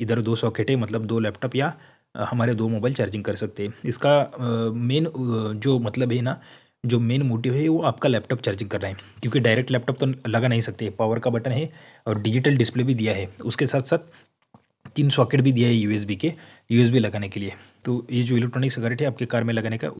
इधर दो सॉकेट है मतलब दो लैपटॉप या हमारे दो मोबाइल चार्जिंग कर सकते हैं इसका मेन जो मतलब है ना जो मेन मोटिव है वो आपका लैपटॉप चार्जिंग कर करना है क्योंकि डायरेक्ट लैपटॉप तो लगा नहीं सकते पावर का बटन है और डिजिटल डिस्प्ले भी दिया है उसके साथ साथ तीन सॉकेट भी दिया है यूएसबी के यूएसबी लगाने के लिए तो ये जो इलेक्ट्रॉनिक सिगरेट है आपके कार में लगाने का